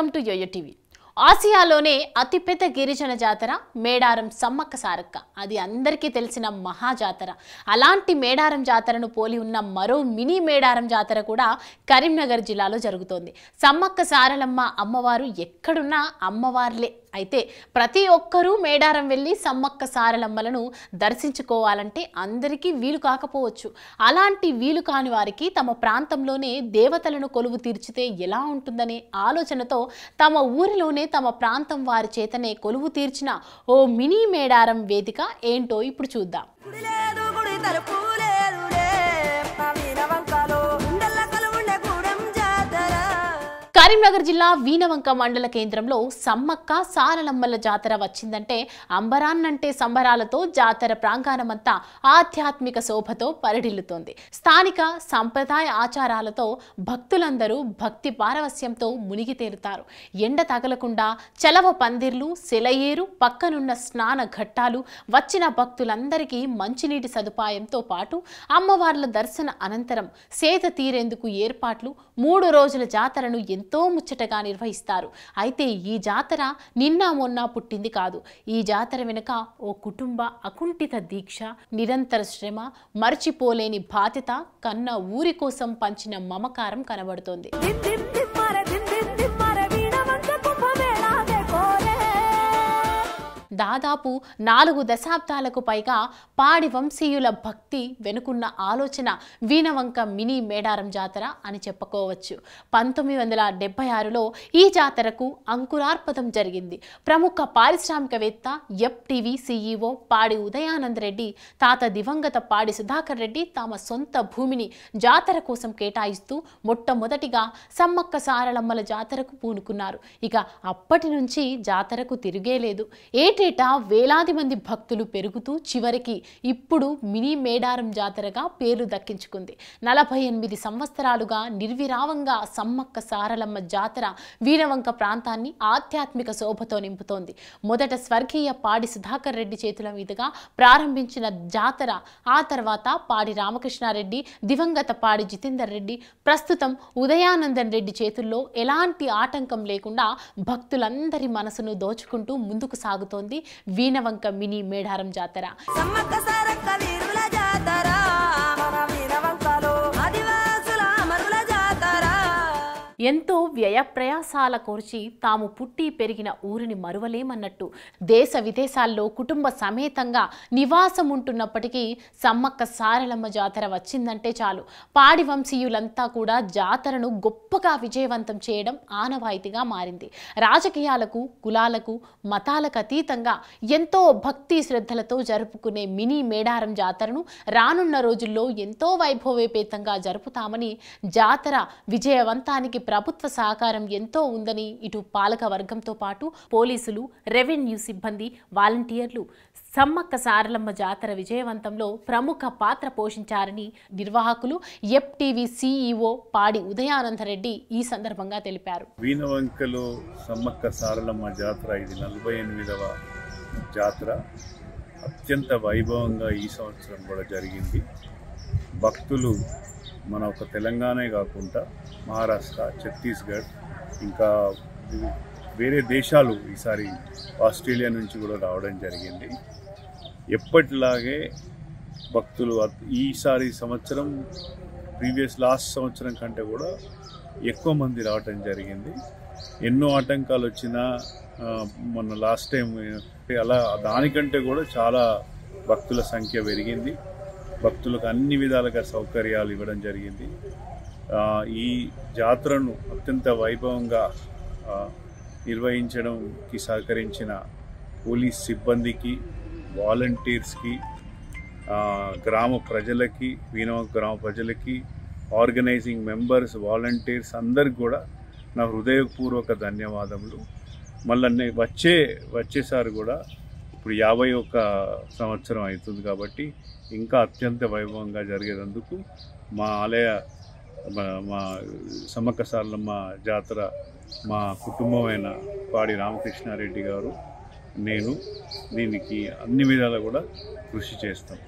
welcome to Yoyo TV ఆసియాలోనే అతిపెద్ద గిరిజన జాతర మేడారం సమ్మక్క సారక్క అది అందరికీ తెలిసిన మహాజాతర అలాంటి మేడారం జాతరను పోలి ఉన్న మరో మినీ మేడారం జాతర కూడా కరీంనగర్ జిల్లాలో జరుగుతోంది సమ్మక్క సారలమ్మ అమ్మవారు ఎక్కడున్నా అమ్మవార్లే అయితే ప్రతి ఒక్కరూ మేడారం వెళ్ళి సమ్మక్క సారలమ్మలను దర్శించుకోవాలంటే అందరికీ వీలు కాకపోవచ్చు అలాంటి వీలు కాని వారికి తమ ప్రాంతంలోనే దేవతలను కొలువు తీర్చితే ఎలా ఉంటుందనే ఆలోచనతో తమ ఊరిలోనే తమ ప్రాంతం వారి చేతనే కొలువు తీర్చిన ఓ మినీ మేడారం వేదిక ఏంటో ఇప్పుడు చూద్దాం కరీంనగర్ జిల్లా వీణవంక మండల కేంద్రంలో సమ్మక్క సారలమ్మల జాతర వచ్చిందంటే అంబరాన్నంటే సంబరాలతో జాతర ప్రాంగణమంతా ఆధ్యాత్మిక శోభతో పరిడిల్లుతోంది స్థానిక సంప్రదాయ ఆచారాలతో భక్తులందరూ భక్తి పారవస్యంతో మునిగి తేరుతారు ఎండ తగలకుండా చలవ పందిర్లు సెలయేరు పక్కనున్న స్నాన ఘట్టాలు వచ్చిన భక్తులందరికీ మంచినీటి సదుపాయంతో పాటు అమ్మవార్ల దర్శన అనంతరం సేద తీరేందుకు ఏర్పాట్లు మూడు రోజుల జాతరను ఎంతో ఎంతో ముచ్చటగా నిర్వహిస్తారు అయితే ఈ జాతర నిన్న మొన్న పుట్టింది కాదు ఈ జాతర వెనుక ఓ కుటుంబ అకుంఠిత దీక్ష నిరంతర శ్రమ మర్చిపోలేని బాధ్యత కన్న ఊరి కోసం పంచిన మమకారం కనబడుతోంది దాదాపు నాలుగు దశాబ్దాలకు పైగా పాడి వంశీయుల భక్తి వెనుకున్న ఆలోచన వీణవంక మినీ మేడారం జాతర అని చెప్పుకోవచ్చు పంతొమ్మిది వందల డెబ్బై ఆరులో ఈ జాతరకు అంకురార్పదం జరిగింది ప్రముఖ పారిశ్రామికవేత్త ఎఫ్టీవీ సీఈఓ పాడి ఉదయానంద రెడ్డి తాత దివంగత పాడి సుధాకర్ రెడ్డి తమ సొంత భూమిని జాతర కోసం కేటాయిస్తూ మొట్టమొదటిగా సమ్మక్క సారలమ్మల జాతరకు పూనుకున్నారు ఇక అప్పటి నుంచి జాతరకు తిరిగేలేదు ఏటే ఏటా వేలాది మంది భక్తులు పెరుగుతూ చివరికి ఇప్పుడు మినీ మేడారం జాతరగా పేరు దక్కించుకుంది నలభై ఎనిమిది సంవత్సరాలుగా నిర్విరావంగా సమ్మక్క సారలమ్మ జాతర వీరవంక ప్రాంతాన్ని ఆధ్యాత్మిక శోభతో నింపుతోంది మొదట స్వర్గీయ పాడి సుధాకర్ రెడ్డి చేతుల మీదుగా ప్రారంభించిన జాతర ఆ తర్వాత పాడి రామకృష్ణారెడ్డి దివంగత పాడి జితేందర్ రెడ్డి ప్రస్తుతం ఉదయానందన్ రెడ్డి చేతుల్లో ఎలాంటి ఆటంకం లేకుండా భక్తులందరి మనసును దోచుకుంటూ ముందుకు సాగుతోంది వీణవంక మినీ మేడారం జాతర ఎంతో వ్యయప్రయాసాల కోర్చి తాము పుట్టి పెరిగిన ఊరిని మరువలేమన్నట్టు దేశ విదేశాల్లో కుటుంబ సమేతంగా నివాసం ఉంటున్నప్పటికీ సమ్మక్క సారలమ్మ జాతర వచ్చిందంటే చాలు పాడి వంశీయులంతా కూడా జాతరను గొప్పగా విజయవంతం చేయడం ఆనవాయితీగా మారింది రాజకీయాలకు కులాలకు మతాలకు అతీతంగా ఎంతో భక్తి శ్రద్ధలతో జరుపుకునే మినీ మేడారం జాతరను రానున్న రోజుల్లో ఎంతో వైభవేపేతంగా జరుపుతామని జాతర విజయవంతానికి ప్రభుత్వ సహకారం ఎంతో ఉందని ఇటు పాలక వర్గంతో పాటు పోలీసులు రెవెన్యూ సిబ్బంది వాలంటీర్లు సమ్మక్క సారలమ్మ జాతర విజయవంతంలో ప్రముఖ పాత్ర పోషించారని నిర్వాహకులు ఎఫ్టీవీ సీఈఓ పాడి ఉదయానందరెడ్డి ఈ సందర్భంగా తెలిపారు సమ్మక్క సారలమ్మ జాతర ఇది నలభై ఎనిమిదవ జాతర అత్యంత వైభవంగా ఈ సంవత్సరం కూడా జరిగింది భక్తులు మన ఒక తెలంగాణే కాకుండా మహారాష్ట్ర ఛత్తీస్గఢ్ ఇంకా వేరే దేశాలు ఈసారి ఆస్ట్రేలియా నుంచి కూడా రావడం జరిగింది ఎప్పటిలాగే భక్తులు ఈసారి సంవత్సరం ప్రీవియస్ లాస్ట్ సంవత్సరం కంటే కూడా ఎక్కువ మంది రావటం జరిగింది ఎన్నో ఆటంకాలు వచ్చినా మొన్న లాస్ట్ టైం అలా దానికంటే కూడా చాలా భక్తుల సంఖ్య పెరిగింది భక్తులకు అన్ని విధాలుగా సౌకర్యాలు ఇవ్వడం జరిగింది ఈ జాతరను అత్యంత వైభవంగా నిర్వహించడంకి సహకరించిన పోలీస్ సిబ్బందికి వాలంటీర్స్కి గ్రామ ప్రజలకి వీనవ గ్రామ ప్రజలకి ఆర్గనైజింగ్ మెంబర్స్ వాలంటీర్స్ అందరికి కూడా నా హృదయపూర్వక ధన్యవాదములు మళ్ళీ వచ్చే వచ్చేసారి కూడా ఇప్పుడు యాభై ఒక్క సంవత్సరం అవుతుంది కాబట్టి ఇంకా అత్యంత వైభవంగా జరిగేందుకు మా ఆలయ మా సమ్మక్క సార్లమ్మ జాతర మా కుటుంబమైన పాడి రామకృష్ణారెడ్డి గారు నేను దీనికి అన్ని విధాలు కూడా కృషి చేస్తాం